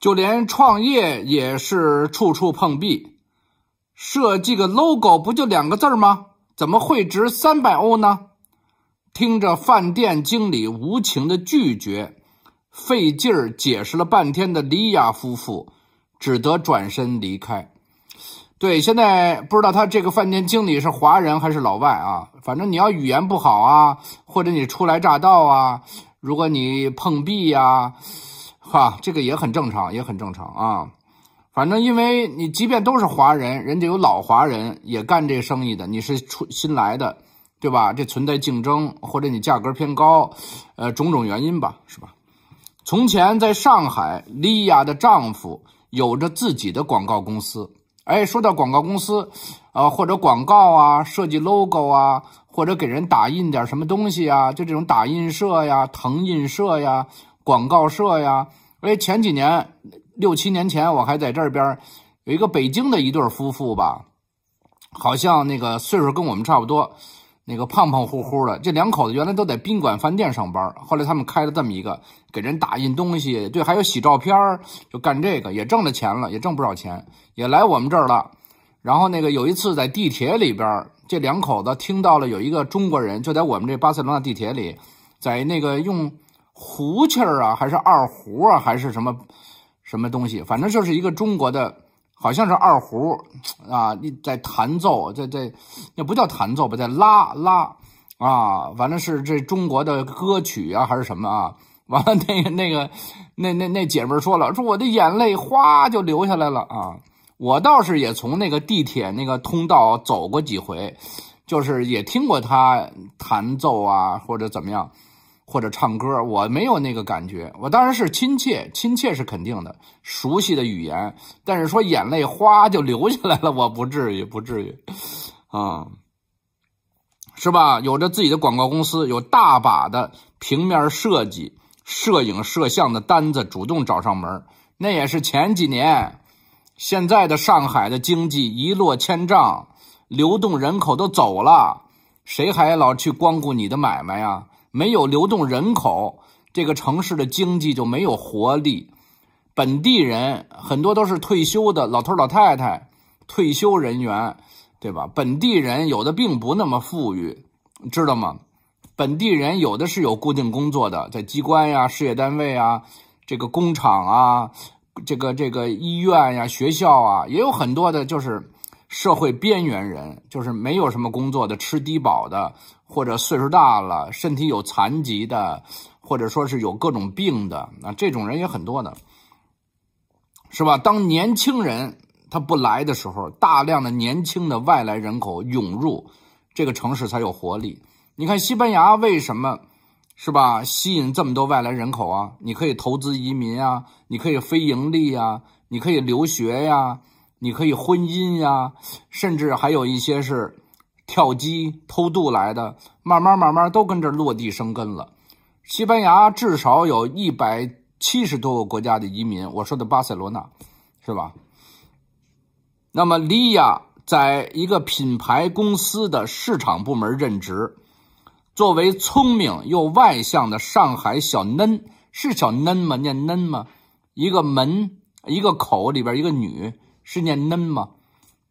就连创业也是处处碰壁，设计个 logo 不就两个字儿吗？怎么会值三百欧呢？听着饭店经理无情的拒绝，费劲儿解释了半天的李亚夫妇，只得转身离开。对，现在不知道他这个饭店经理是华人还是老外啊？反正你要语言不好啊，或者你初来乍到啊，如果你碰壁呀。哈，这个也很正常，也很正常啊。反正因为你即便都是华人，人家有老华人也干这生意的，你是出新来的，对吧？这存在竞争，或者你价格偏高，呃，种种原因吧，是吧？从前在上海，莉亚的丈夫有着自己的广告公司。哎，说到广告公司啊，或者广告啊，设计 logo 啊，或者给人打印点什么东西啊，就这种打印社呀、腾印社呀、广告社呀。为前几年，六七年前，我还在这边，有一个北京的一对夫妇吧，好像那个岁数跟我们差不多，那个胖胖乎乎的，这两口子原来都在宾馆饭店上班，后来他们开了这么一个，给人打印东西，对，还有洗照片就干这个，也挣了钱了，也挣不少钱，也来我们这儿了。然后那个有一次在地铁里边，这两口子听到了有一个中国人就在我们这巴塞罗那地铁里，在那个用。胡琴儿啊，还是二胡啊，还是什么，什么东西？反正就是一个中国的，好像是二胡啊，你在弹奏，在在，那不叫弹奏吧，在拉拉啊，反正是这中国的歌曲啊，还是什么啊？完了那个 那个那那那姐们儿说了，说我的眼泪哗就流下来了啊！我倒是也从那个地铁那个通道走过几回，就是也听过他弹奏啊，或者怎么样。或者唱歌，我没有那个感觉。我当然是亲切，亲切是肯定的，熟悉的语言。但是说眼泪哗就流下来了，我不至于，不至于，啊，是吧？有着自己的广告公司，有大把的平面设计、摄影摄像的单子主动找上门。那也是前几年，现在的上海的经济一落千丈，流动人口都走了，谁还老去光顾你的买卖呀？没有流动人口，这个城市的经济就没有活力。本地人很多都是退休的老头老太太、退休人员，对吧？本地人有的并不那么富裕，知道吗？本地人有的是有固定工作的，在机关呀、事业单位啊、这个工厂啊、这个这个医院呀、学校啊，也有很多的，就是。社会边缘人就是没有什么工作的、吃低保的，或者岁数大了、身体有残疾的，或者说是有各种病的，那这种人也很多的，是吧？当年轻人他不来的时候，大量的年轻的外来人口涌入这个城市才有活力。你看西班牙为什么是吧？吸引这么多外来人口啊？你可以投资移民啊，你可以非盈利啊，你可以留学呀。你可以婚姻呀，甚至还有一些是跳机偷渡来的，慢慢慢慢都跟这落地生根了。西班牙至少有一百七十多个国家的移民，我说的巴塞罗那，是吧？那么李亚在一个品牌公司的市场部门任职，作为聪明又外向的上海小嫩，是小嫩吗？念嫩吗？一个门，一个口里边一个女。是念嫩吗？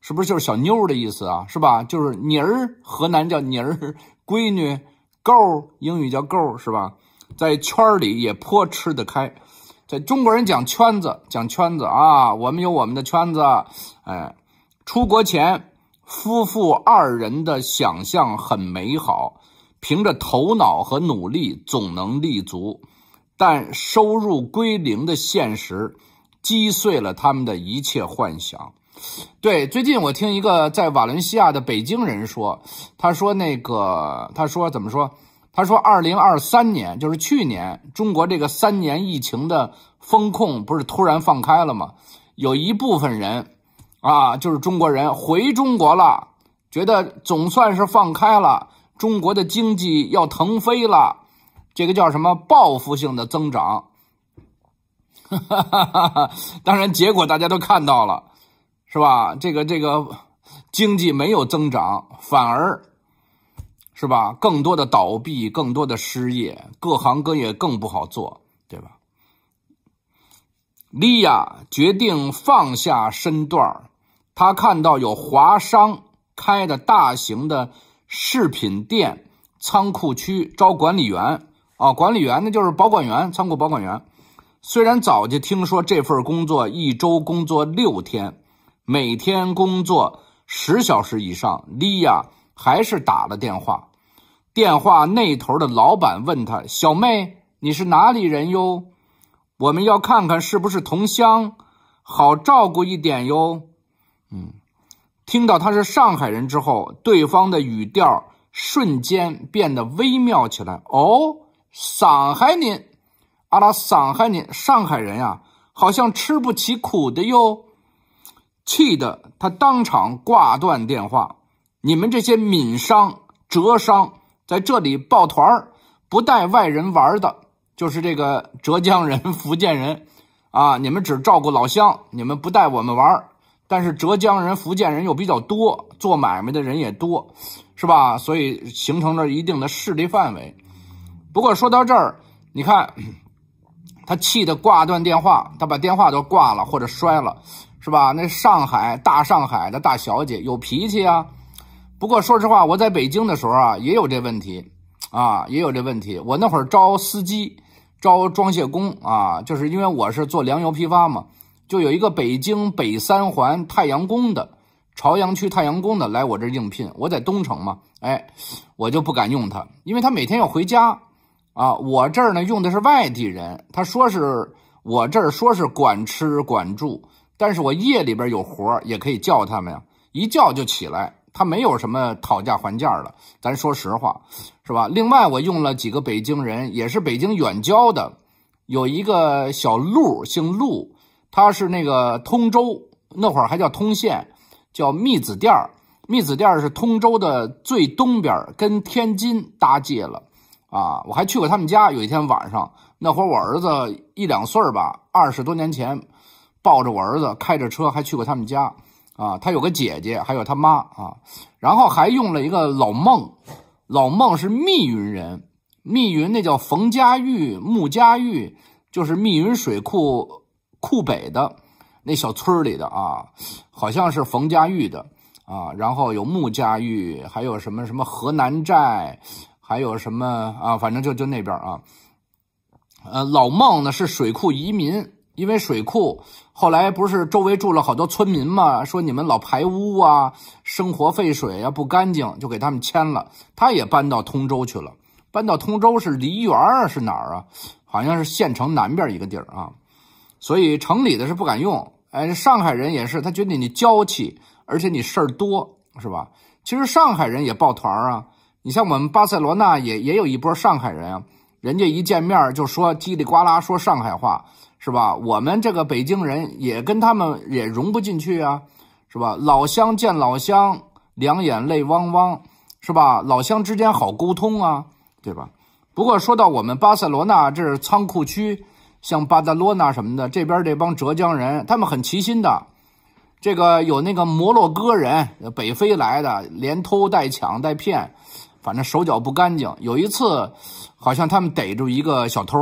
是不是就是小妞的意思啊？是吧？就是妮儿，河南叫妮儿，闺女，够，英语叫够，是吧？在圈里也颇吃得开，在中国人讲圈子，讲圈子啊，我们有我们的圈子。哎，出国前，夫妇二人的想象很美好，凭着头脑和努力总能立足，但收入归零的现实。击碎了他们的一切幻想。对，最近我听一个在瓦伦西亚的北京人说，他说那个，他说怎么说？他说，二零二三年，就是去年，中国这个三年疫情的风控不是突然放开了吗？有一部分人，啊，就是中国人回中国了，觉得总算是放开了，中国的经济要腾飞了，这个叫什么报复性的增长？哈，哈哈哈，当然，结果大家都看到了，是吧？这个这个经济没有增长，反而是吧，更多的倒闭，更多的失业，各行各业更不好做，对吧？莉娅决定放下身段儿，她看到有华商开的大型的饰品店仓库区招管理员啊，管理员那就是保管员，仓库保管员。虽然早就听说这份工作一周工作六天，每天工作十小时以上，莉亚还是打了电话。电话那头的老板问她：“小妹，你是哪里人哟？我们要看看是不是同乡，好照顾一点哟。”嗯，听到她是上海人之后，对方的语调瞬间变得微妙起来。哦，上海人。阿拉上海人，上海人呀，好像吃不起苦的哟，气得他当场挂断电话。你们这些闽商、浙商在这里抱团儿，不带外人玩的，就是这个浙江人、福建人，啊，你们只照顾老乡，你们不带我们玩。儿。但是浙江人、福建人又比较多，做买卖的人也多，是吧？所以形成了一定的势力范围。不过说到这儿，你看。他气得挂断电话，他把电话都挂了或者摔了，是吧？那上海大上海的大小姐有脾气啊。不过说实话，我在北京的时候啊，也有这问题，啊，也有这问题。我那会儿招司机、招装卸工啊，就是因为我是做粮油批发嘛，就有一个北京北三环太阳宫的，朝阳区太阳宫的来我这儿应聘，我在东城嘛，哎，我就不敢用他，因为他每天要回家。啊，我这儿呢用的是外地人，他说是我这儿说是管吃管住，但是我夜里边有活也可以叫他们呀，一叫就起来，他没有什么讨价还价的，咱说实话，是吧？另外我用了几个北京人，也是北京远郊的，有一个小陆，姓陆，他是那个通州，那会儿还叫通县，叫密子店儿，密子店是通州的最东边，跟天津搭界了。啊，我还去过他们家。有一天晚上，那会儿我儿子一两岁吧，二十多年前，抱着我儿子开着车还去过他们家。啊，他有个姐姐，还有他妈啊。然后还用了一个老孟，老孟是密云人，密云那叫冯家峪、穆家峪，就是密云水库库北的那小村里的啊，好像是冯家峪的啊。然后有穆家峪，还有什么什么河南寨。还有什么啊？反正就就那边啊。呃，老孟呢是水库移民，因为水库后来不是周围住了好多村民吗？说你们老排污啊，生活废水啊不干净，就给他们迁了。他也搬到通州去了，搬到通州是梨园啊，是哪儿啊？好像是县城南边一个地儿啊。所以城里的是不敢用。哎，上海人也是，他觉得你娇气，而且你事儿多，是吧？其实上海人也抱团儿啊。你像我们巴塞罗那也也有一波上海人啊，人家一见面就说叽里呱啦说上海话，是吧？我们这个北京人也跟他们也融不进去啊，是吧？老乡见老乡，两眼泪汪汪，是吧？老乡之间好沟通啊，对吧？不过说到我们巴塞罗那这是仓库区，像巴达罗那什么的，这边这帮浙江人他们很齐心的，这个有那个摩洛哥人北非来的，连偷带抢带骗。反正手脚不干净。有一次，好像他们逮住一个小偷，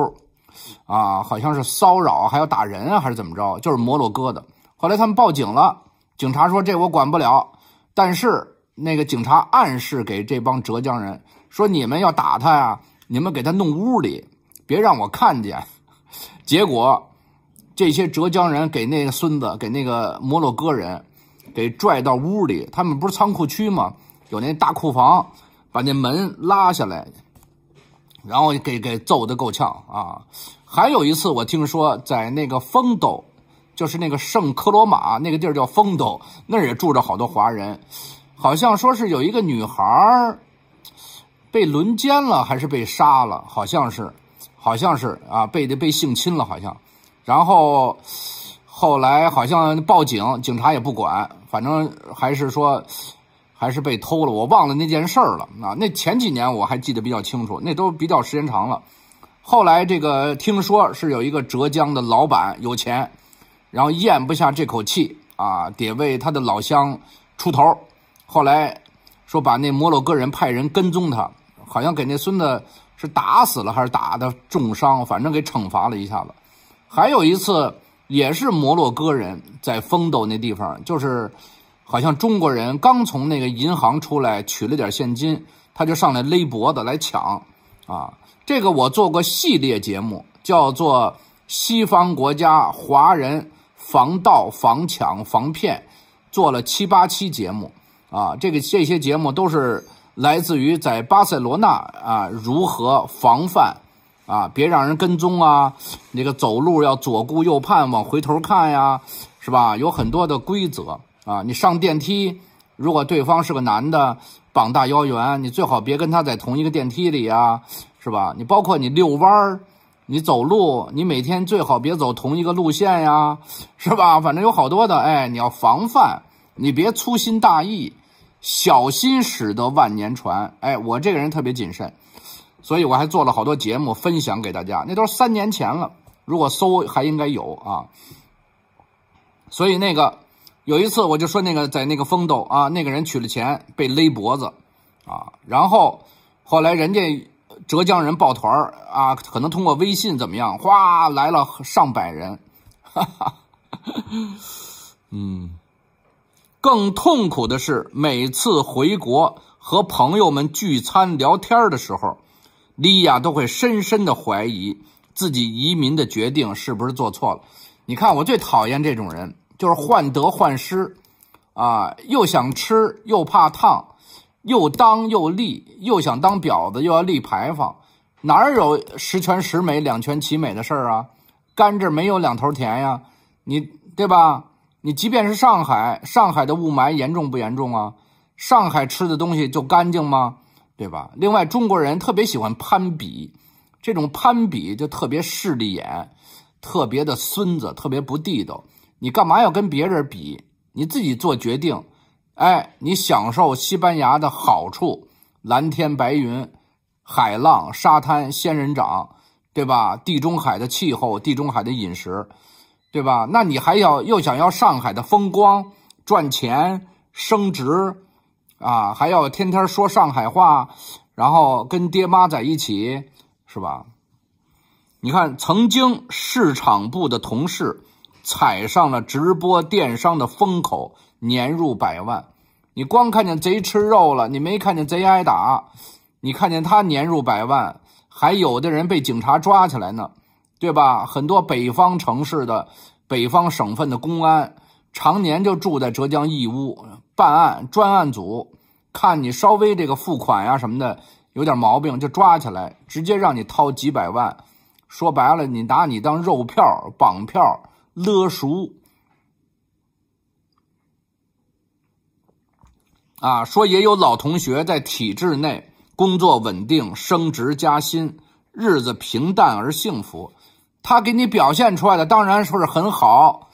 啊，好像是骚扰，还要打人啊，还是怎么着？就是摩洛哥的。后来他们报警了，警察说这我管不了。但是那个警察暗示给这帮浙江人说：“你们要打他呀，你们给他弄屋里，别让我看见。”结果，这些浙江人给那个孙子给那个摩洛哥人给拽到屋里。他们不是仓库区吗？有那大库房。把那门拉下来，然后给给揍得够呛啊！还有一次，我听说在那个风斗，就是那个圣克罗马那个地儿叫风斗，那儿也住着好多华人，好像说是有一个女孩儿被轮奸了，还是被杀了，好像是，好像是啊，被的被性侵了好像。然后后来好像报警，警察也不管，反正还是说。还是被偷了，我忘了那件事儿了啊！那前几年我还记得比较清楚，那都比较时间长了。后来这个听说是有一个浙江的老板有钱，然后咽不下这口气啊，得为他的老乡出头。后来说把那摩洛哥人派人跟踪他，好像给那孙子是打死了还是打的重伤，反正给惩罚了一下子。还有一次也是摩洛哥人在丰斗那地方，就是。好像中国人刚从那个银行出来取了点现金，他就上来勒脖子来抢，啊，这个我做过系列节目，叫做《西方国家华人防盗防抢防骗》，做了七八期节目，啊，这个这些节目都是来自于在巴塞罗那啊，如何防范，啊，别让人跟踪啊，那个走路要左顾右盼，往回头看呀，是吧？有很多的规则。啊，你上电梯，如果对方是个男的，膀大腰圆，你最好别跟他在同一个电梯里呀，是吧？你包括你遛弯儿，你走路，你每天最好别走同一个路线呀，是吧？反正有好多的，哎，你要防范，你别粗心大意，小心使得万年船。哎，我这个人特别谨慎，所以我还做了好多节目分享给大家，那都是三年前了，如果搜还应该有啊。所以那个。有一次，我就说那个在那个风斗啊，那个人取了钱被勒脖子，啊，然后后来人家浙江人抱团儿啊，可能通过微信怎么样，哗来了上百人，哈哈，嗯，更痛苦的是，每次回国和朋友们聚餐聊天的时候，莉亚都会深深的怀疑自己移民的决定是不是做错了。你看，我最讨厌这种人。就是患得患失，啊，又想吃又怕烫，又当又立，又想当婊子又要立牌坊，哪儿有十全十美、两全其美的事儿啊？甘蔗没有两头甜呀，你对吧？你即便是上海，上海的雾霾严重不严重啊？上海吃的东西就干净吗？对吧？另外，中国人特别喜欢攀比，这种攀比就特别势利眼，特别的孙子，特别不地道。你干嘛要跟别人比？你自己做决定，哎，你享受西班牙的好处，蓝天白云，海浪沙滩，仙人掌，对吧？地中海的气候，地中海的饮食，对吧？那你还要又想要上海的风光，赚钱升职，啊，还要天天说上海话，然后跟爹妈在一起，是吧？你看，曾经市场部的同事。踩上了直播电商的风口，年入百万。你光看见贼吃肉了，你没看见贼挨打。你看见他年入百万，还有的人被警察抓起来呢，对吧？很多北方城市的、北方省份的公安，常年就住在浙江义乌办案专案组，看你稍微这个付款呀什么的有点毛病，就抓起来，直接让你掏几百万。说白了，你拿你当肉票绑票。勒熟啊，说也有老同学在体制内工作稳定、升职加薪，日子平淡而幸福。他给你表现出来的当然说是很好，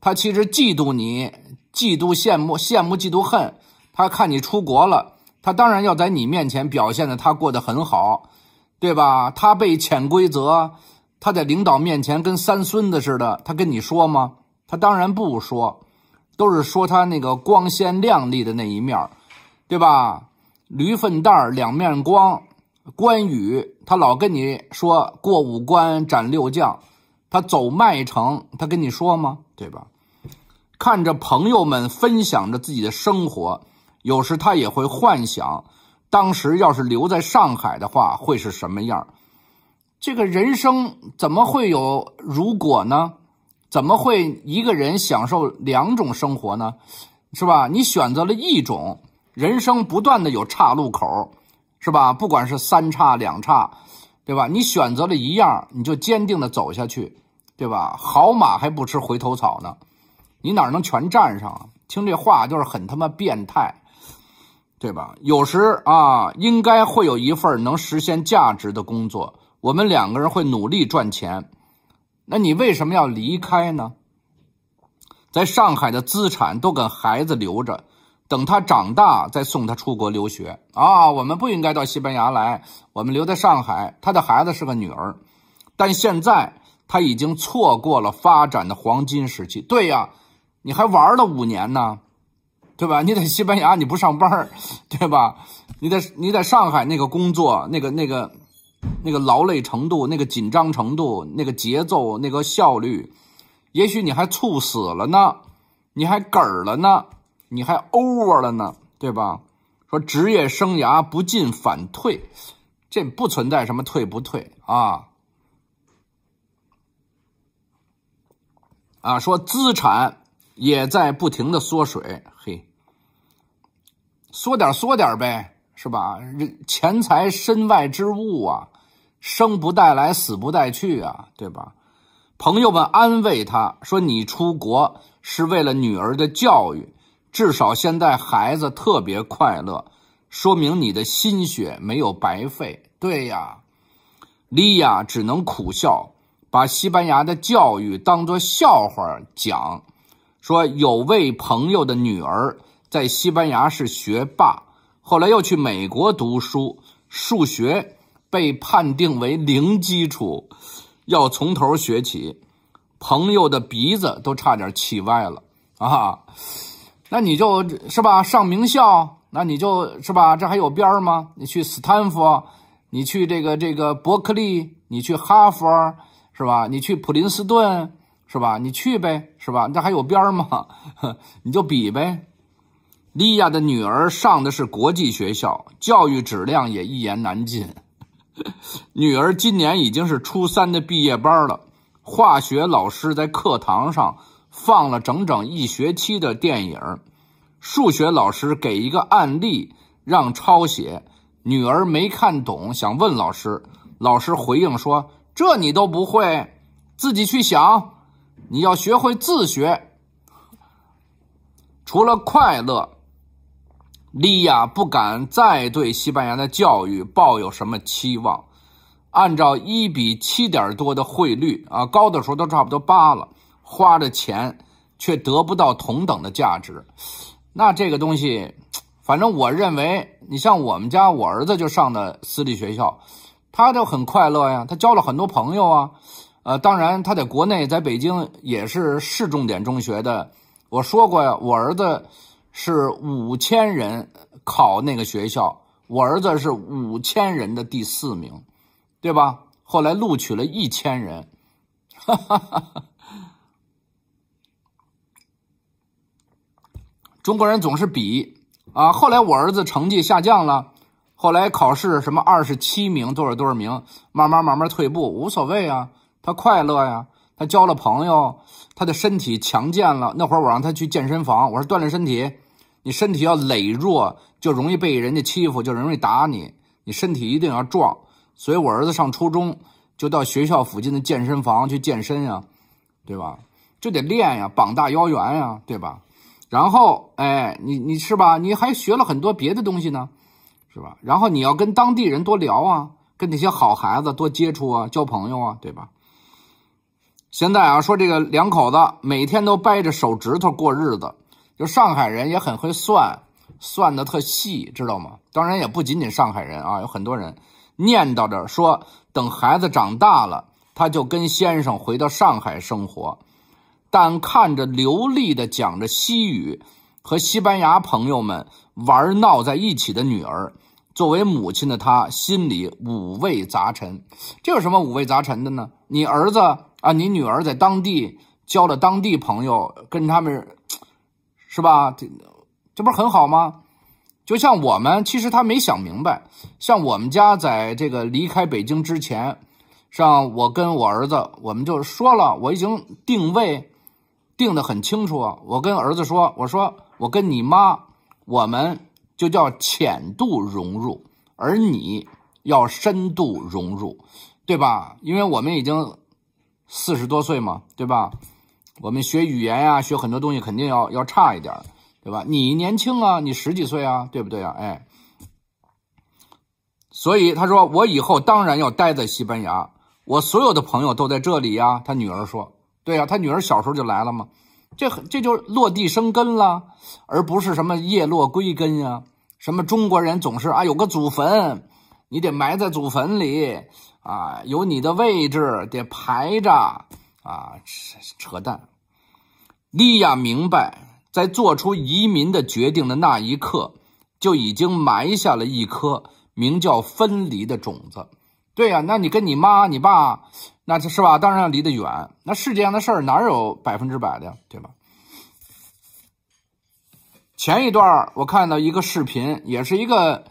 他其实嫉妒你，嫉妒、羡慕、羡慕、嫉妒恨。他看你出国了，他当然要在你面前表现的他过得很好，对吧？他被潜规则。他在领导面前跟三孙子似的，他跟你说吗？他当然不说，都是说他那个光鲜亮丽的那一面对吧？驴粪蛋两面光，关羽他老跟你说过五关斩六将，他走麦城，他跟你说吗？对吧？看着朋友们分享着自己的生活，有时他也会幻想，当时要是留在上海的话，会是什么样这个人生怎么会有如果呢？怎么会一个人享受两种生活呢？是吧？你选择了一种人生，不断的有岔路口，是吧？不管是三岔两岔，对吧？你选择了一样，你就坚定的走下去，对吧？好马还不吃回头草呢，你哪能全占上？听这话就是很他妈变态，对吧？有时啊，应该会有一份能实现价值的工作。我们两个人会努力赚钱，那你为什么要离开呢？在上海的资产都给孩子留着，等他长大再送他出国留学啊！我们不应该到西班牙来，我们留在上海。他的孩子是个女儿，但现在他已经错过了发展的黄金时期。对呀，你还玩了五年呢，对吧？你在西班牙你不上班，对吧？你在你在上海那个工作，那个那个。那个劳累程度，那个紧张程度，那个节奏，那个效率，也许你还猝死了呢，你还梗儿了呢，你还 over 了呢，对吧？说职业生涯不进反退，这不存在什么退不退啊！啊，说资产也在不停的缩水，嘿，缩点儿缩点儿呗。是吧？钱财身外之物啊，生不带来，死不带去啊，对吧？朋友们安慰他说：“你出国是为了女儿的教育，至少现在孩子特别快乐，说明你的心血没有白费。”对呀，莉亚只能苦笑，把西班牙的教育当做笑话讲，说有位朋友的女儿在西班牙是学霸。后来又去美国读书，数学被判定为零基础，要从头学起。朋友的鼻子都差点气歪了啊！那你就是吧，上名校，那你就是吧，这还有边吗？你去斯坦福，你去这个这个伯克利，你去哈佛是吧？你去普林斯顿是吧？你去呗是吧？这还有边吗？你就比呗。莉亚的女儿上的是国际学校，教育质量也一言难尽。女儿今年已经是初三的毕业班了，化学老师在课堂上放了整整一学期的电影，数学老师给一个案例让抄写，女儿没看懂，想问老师，老师回应说：“这你都不会，自己去想，你要学会自学。”除了快乐。利亚不敢再对西班牙的教育抱有什么期望，按照一比七点多的汇率啊，高的时候都差不多八了，花的钱却得不到同等的价值，那这个东西，反正我认为，你像我们家我儿子就上的私立学校，他就很快乐呀，他交了很多朋友啊，呃，当然他在国内在北京也是市重点中学的，我说过呀，我儿子。是五千人考那个学校，我儿子是五千人的第四名，对吧？后来录取了一千人，哈哈哈！中国人总是比啊。后来我儿子成绩下降了，后来考试什么二十七名，多少多少名，慢慢慢慢退步，无所谓啊，他快乐呀，他交了朋友，他的身体强健了。那会儿我让他去健身房，我说锻炼身体。你身体要羸弱，就容易被人家欺负，就容易打你。你身体一定要壮，所以我儿子上初中就到学校附近的健身房去健身呀，对吧？就得练呀，膀大腰圆呀，对吧？然后，哎，你你是吧？你还学了很多别的东西呢，是吧？然后你要跟当地人多聊啊，跟那些好孩子多接触啊，交朋友啊，对吧？现在啊，说这个两口子每天都掰着手指头过日子。就上海人也很会算，算的特细，知道吗？当然也不仅仅上海人啊，有很多人念叨着说，等孩子长大了，他就跟先生回到上海生活。但看着流利的讲着西语，和西班牙朋友们玩闹在一起的女儿，作为母亲的她心里五味杂陈。这有什么五味杂陈的呢？你儿子啊，你女儿在当地交了当地朋友，跟他们。是吧？这，这不是很好吗？就像我们，其实他没想明白。像我们家在这个离开北京之前，像我跟我儿子，我们就说了，我已经定位定得很清楚。我跟儿子说，我说我跟你妈，我们就叫浅度融入，而你要深度融入，对吧？因为我们已经四十多岁嘛，对吧？我们学语言呀，学很多东西肯定要要差一点对吧？你年轻啊，你十几岁啊，对不对啊？哎，所以他说，我以后当然要待在西班牙，我所有的朋友都在这里呀。他女儿说，对呀，他女儿小时候就来了嘛，这这就落地生根了，而不是什么叶落归根呀，什么中国人总是啊有个祖坟，你得埋在祖坟里啊，有你的位置得排着。啊，扯扯淡！利亚明白，在做出移民的决定的那一刻，就已经埋下了一颗名叫分离的种子。对呀，那你跟你妈、你爸，那是吧？当然要离得远。那世界上的事儿哪有百分之百的呀？对吧？前一段我看到一个视频，也是一个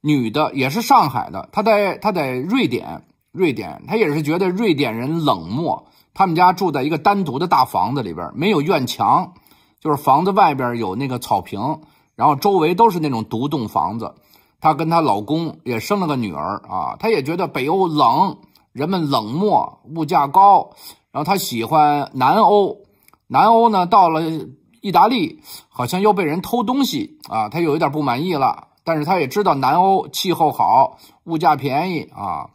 女的，也是上海的，她在她在瑞典，瑞典，她也是觉得瑞典人冷漠。他们家住在一个单独的大房子里边，没有院墙，就是房子外边有那个草坪，然后周围都是那种独栋房子。她跟她老公也生了个女儿啊，她也觉得北欧冷，人们冷漠，物价高，然后她喜欢南欧，南欧呢到了意大利，好像又被人偷东西啊，她有一点不满意了，但是她也知道南欧气候好，物价便宜啊。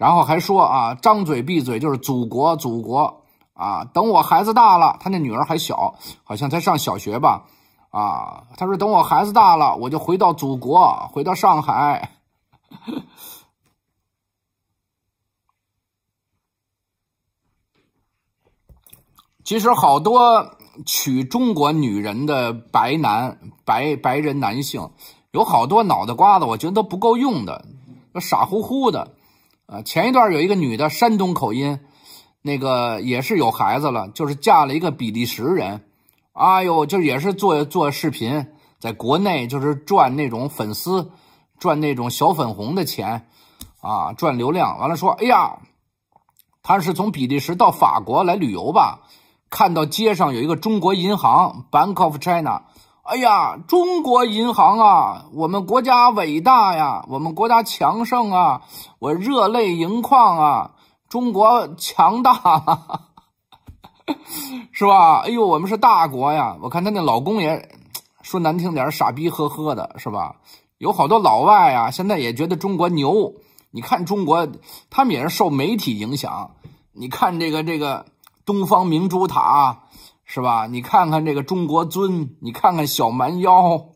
然后还说啊，张嘴闭嘴就是祖国，祖国啊！等我孩子大了，他那女儿还小，好像才上小学吧？啊，他说等我孩子大了，我就回到祖国，回到上海。其实好多娶中国女人的白男白白人男性，有好多脑袋瓜子，我觉得都不够用的，傻乎乎的。啊，前一段有一个女的，山东口音，那个也是有孩子了，就是嫁了一个比利时人，哎呦，就也是做做视频，在国内就是赚那种粉丝，赚那种小粉红的钱，啊，赚流量。完了说，哎呀，他是从比利时到法国来旅游吧，看到街上有一个中国银行，Bank of China。哎呀，中国银行啊！我们国家伟大呀，我们国家强盛啊，我热泪盈眶啊！中国强大，是吧？哎呦，我们是大国呀！我看她那老公也说难听点，傻逼呵呵的，是吧？有好多老外啊，现在也觉得中国牛。你看中国，他们也是受媒体影响。你看这个这个东方明珠塔。是吧？你看看这个中国尊，你看看小蛮腰，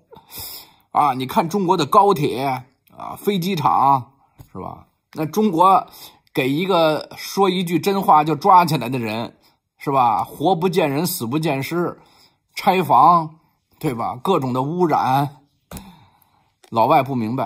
啊，你看中国的高铁啊，飞机场，是吧？那中国给一个说一句真话就抓起来的人，是吧？活不见人，死不见尸，拆房，对吧？各种的污染，老外不明白。